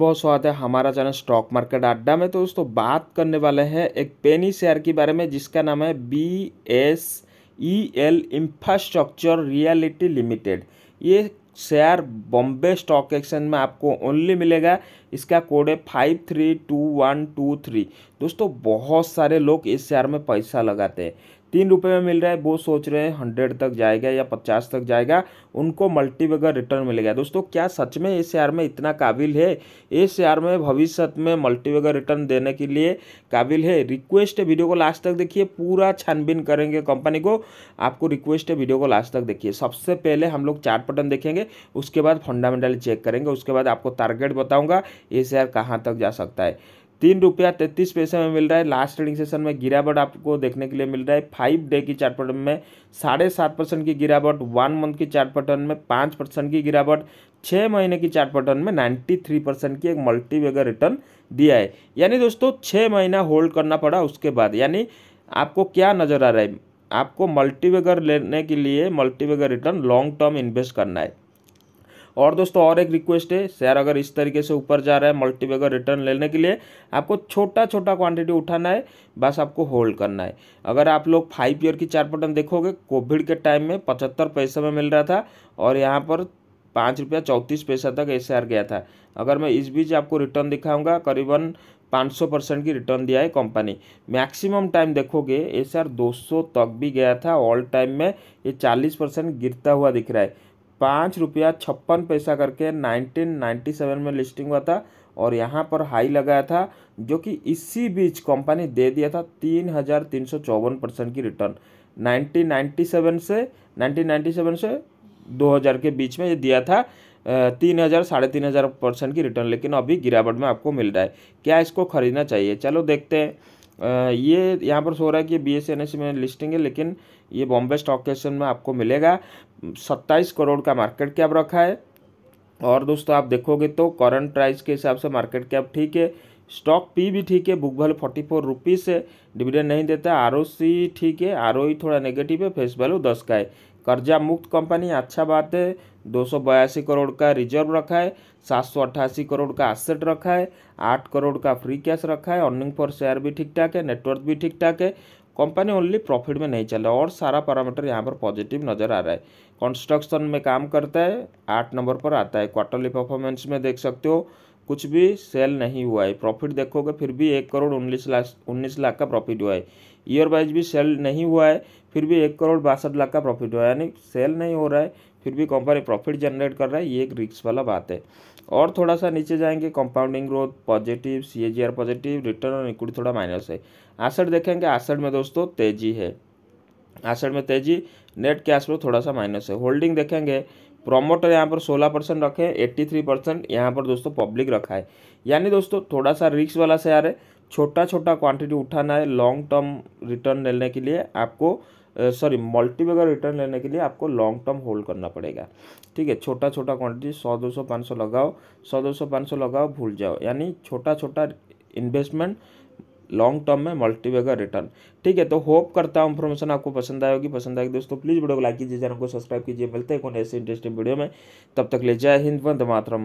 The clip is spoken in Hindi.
बहुत स्वागत है हमारा चैनल स्टॉक मार्केट अड्डा में तो दोस्तों बात करने वाले हैं एक पेनी शेयर के बारे में जिसका नाम है B S E L infrastructure reality limited ये शेयर बॉम्बे स्टॉक एक्सचेंज में आपको ओनली मिलेगा इसका कोड है five three two one two three दोस्तों बहुत सारे लोग इस शेयर में पैसा लगाते हैं तीन रुपये में मिल रहा है वो सोच रहे हैं हंड्रेड तक जाएगा या पचास तक जाएगा उनको मल्टीबैगर रिटर्न मिलेगा दोस्तों क्या सच में इस शेयर में इतना काबिल है इस शेयर में भविष्य में मल्टीबैगर रिटर्न देने के लिए काबिल है रिक्वेस्ट है वीडियो को लास्ट तक देखिए पूरा छानबीन करेंगे कंपनी को आपको रिक्वेस्ट है वीडियो को लास्ट तक देखिए सबसे पहले हम लोग चार्ट पटन देखेंगे उसके बाद फंडामेंटल चेक करेंगे उसके बाद आपको टारगेट बताऊँगा ये शेयर कहाँ तक जा सकता है तीन रुपया तैतीस पैसे में मिल रहा है लास्ट ट्रेडिंग सेशन में गिरावट आपको देखने के लिए मिल रहा है फाइव डे की चार्ट पैटर्न में साढ़े सात परसेंट की गिरावट वन मंथ की चार्ट पैटर्न में पाँच परसेंट की गिरावट छः महीने की चार्ट पैटर्न में नाइन्टी थ्री परसेंट की एक मल्टीवेगर रिटर्न दिया है यानी दोस्तों छः महीना होल्ड करना पड़ा उसके बाद यानी आपको क्या नज़र आ रहा है आपको मल्टीवेगर लेने के लिए multibagger return long term invest करना है और दोस्तों और एक रिक्वेस्ट है शेयर अगर इस तरीके से ऊपर जा रहा है मल्टीबैगर रिटर्न लेने के लिए आपको छोटा छोटा क्वांटिटी उठाना है बस आपको होल्ड करना है अगर आप लोग फाइव ईयर की चार पटन देखोगे कोविड के टाइम में पचहत्तर पैसे में मिल रहा था और यहाँ पर पाँच रुपया चौंतीस पैसा तक आर गया था अगर मैं इस बीच आपको रिटर्न दिखाऊंगा करीबन 500 परसेंट की रिटर्न दिया है कंपनी मैक्सिमम टाइम देखोगे ऐसे आर दो तक भी गया था ऑल टाइम में ये 40 परसेंट गिरता हुआ दिख रहा है पाँच रुपया छप्पन पैसा करके 1997 में लिस्टिंग हुआ था और यहाँ पर हाई लगाया था जो कि इसी बीच कंपनी दे दिया था तीन हज़ार तीन सौ चौवन परसेंट की रिटर्न 1997 से 1997 से 2000 के बीच में ये दिया था तीन हज़ार साढ़े तीन हज़ार परसेंट की रिटर्न लेकिन अभी गिरावट में आपको मिल रहा है क्या इसको खरीदना चाहिए चलो देखते हैं ये यहाँ पर सो रहा है कि बी एस में लिस्टिंग है लेकिन ये बॉम्बे स्टॉक एक्सचेंज में आपको मिलेगा सत्ताईस करोड़ का मार्केट कैप रखा है और दोस्तों आप देखोगे तो करंट प्राइस के हिसाब से मार्केट कैप ठीक है स्टॉक पी भी ठीक है book value forty four rupees है डिविडेंड नहीं देता आर ओ सी ठीक है आर ओ e थोड़ा नेगेटिव है फेस वैल्यू दस का है कर्जा मुक्त कंपनी अच्छा बात है दो सौ बयासी करोड़ का रिजर्व रखा है सात सौ करोड़ का एसेट रखा है आठ करोड़ का फ्री कैश रखा है अर्निंग फॉर शेयर भी ठीक ठाक है नेटवर्क भी ठीक ठाक है कंपनी ओनली प्रॉफिट में नहीं चल रहा और सारा पैरामीटर यहाँ पर पॉजिटिव नज़र आ रहा है कंस्ट्रक्शन में काम करता है आठ नंबर पर आता है क्वार्टरली परफॉर्मेंस में देख सकते हो कुछ भी सेल नहीं हुआ है प्रॉफिट देखोगे फिर भी एक करोड़ उन्नीस लाख उन्नीस लाख का प्रॉफिट हुआ है ईयर वाइज भी सेल नहीं हुआ है फिर भी एक करोड़ बासठ लाख का प्रॉफिट हुआ है यानी सेल नहीं हो रहा है फिर भी कंपनी प्रॉफिट जनरेट कर रहा है ये एक रिक्स वाला बात है और थोड़ा सा नीचे जाएंगे compounding growth positive C G R positive return और इक्विटी थोड़ा माइनस है आसड देखेंगे आसड में दोस्तों तेजी है आसड में तेजी नेट कैश फ्लो थोड़ा सा माइनस है होल्डिंग देखेंगे प्रमोटर यहाँ पर 16 परसेंट रखे एट्टी थ्री परसेंट यहाँ पर दोस्तों पब्लिक रखा है यानी दोस्तों थोड़ा सा रिक्स वाला शेयर है छोटा छोटा क्वांटिटी उठाना है लॉन्ग टर्म रिटर्न लेने के लिए आपको सॉरी मल्टीबैगर रिटर्न लेने के लिए आपको लॉन्ग टर्म होल्ड करना पड़ेगा ठीक है छोटा छोटा क्वांटिटी सौ दो सौ पाँच सौ लगाओ सौ दो सौ पाँच सौ लगाओ भूल जाओ यानी छोटा छोटा इन्वेस्टमेंट लॉन्ग टर्म में मल्टीवेगर रिटर्न ठीक है तो होप करता हूँ इन्फॉर्मेशन आपको पसंद आएगी पसंद आएगी तो दोस्तों प्लीज़ वीडियो को लाइक कीजिए चैनल को सब्सक्राइब कीजिए मिलते हैं कौन ऐसे इंटरेस्टिंग वीडियो में तब तक ले जय हिंद वंदे मातरम